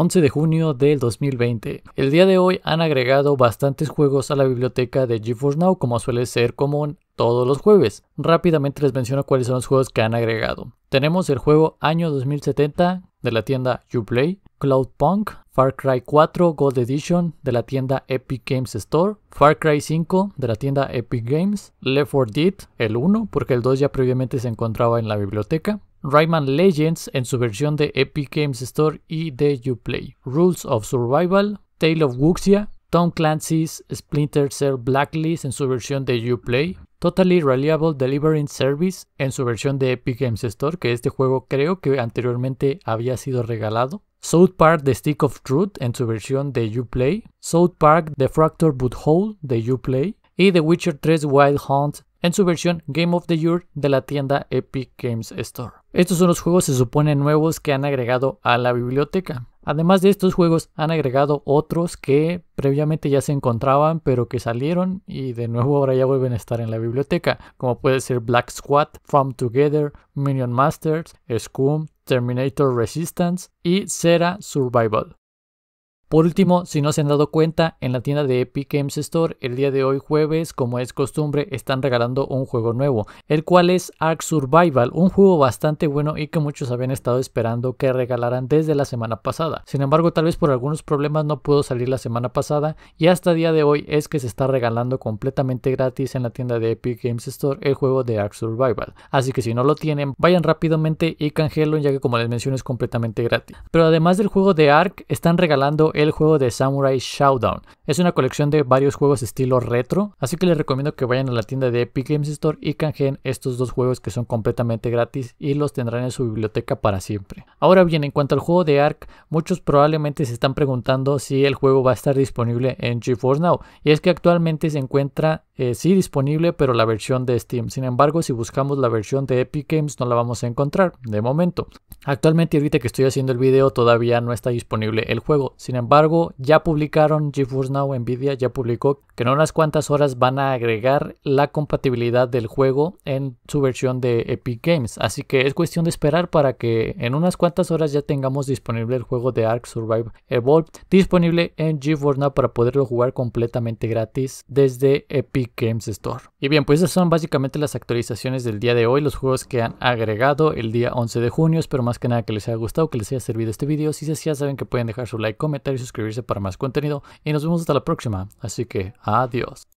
11 de junio del 2020. El día de hoy han agregado bastantes juegos a la biblioteca de GeForce Now como suele ser común todos los jueves. Rápidamente les menciono cuáles son los juegos que han agregado. Tenemos el juego Año 2070 de la tienda Uplay, Cloud Punk, Far Cry 4 Gold Edition de la tienda Epic Games Store, Far Cry 5 de la tienda Epic Games, Left 4 Dead el 1 porque el 2 ya previamente se encontraba en la biblioteca, Rayman Legends en su versión de Epic Games Store y de Uplay, Rules of Survival, Tale of Wuxia, Tom Clancy's Splinter Cell Blacklist en su versión de Uplay, Totally Reliable Delivering Service en su versión de Epic Games Store, que este juego creo que anteriormente había sido regalado. South Park The Stick of Truth en su versión de Uplay, South Park The Fractured Boot Hole de Uplay y The Witcher 3 Wild Hunt en su versión Game of the Year de la tienda Epic Games Store. Estos son los juegos se supone nuevos que han agregado a la biblioteca. Además de estos juegos han agregado otros que previamente ya se encontraban pero que salieron y de nuevo ahora ya vuelven a estar en la biblioteca, como puede ser Black Squad, From Together, Minion Masters, Scum, Terminator Resistance y Sera Survival. Por último, si no se han dado cuenta, en la tienda de Epic Games Store el día de hoy jueves, como es costumbre, están regalando un juego nuevo, el cual es Ark Survival, un juego bastante bueno y que muchos habían estado esperando que regalaran desde la semana pasada. Sin embargo, tal vez por algunos problemas no pudo salir la semana pasada y hasta día de hoy es que se está regalando completamente gratis en la tienda de Epic Games Store el juego de Ark Survival. Así que si no lo tienen, vayan rápidamente y cangelo, ya que como les menciono es completamente gratis. Pero además del juego de Ark, están regalando el juego de Samurai Showdown. Es una colección de varios juegos estilo retro, así que les recomiendo que vayan a la tienda de Epic Games Store y canjeen estos dos juegos que son completamente gratis y los tendrán en su biblioteca para siempre. Ahora bien, en cuanto al juego de Ark, muchos probablemente se están preguntando si el juego va a estar disponible en GeForce Now, y es que actualmente se encuentra eh, sí disponible, pero la versión de Steam. Sin embargo, si buscamos la versión de Epic Games no la vamos a encontrar de momento. Actualmente, ahorita que estoy haciendo el video, todavía no está disponible el juego. Sin embargo, ya publicaron GeForce Now, Nvidia ya publicó que en unas cuantas horas van a agregar la compatibilidad del juego en su versión de Epic Games. Así que es cuestión de esperar para que en unas cuantas horas ya tengamos disponible el juego de Ark Survive Evolved disponible en GeForce Now para poderlo jugar completamente gratis desde Epic Games Store. Y bien, pues esas son básicamente las actualizaciones del día de hoy, los juegos que han agregado el día 11 de junio. Espero más que nada que les haya gustado, que les haya servido este video. Si es así, ya saben que pueden dejar su like, comentar y suscribirse para más contenido. Y nos vemos hasta la próxima. Así que, adiós.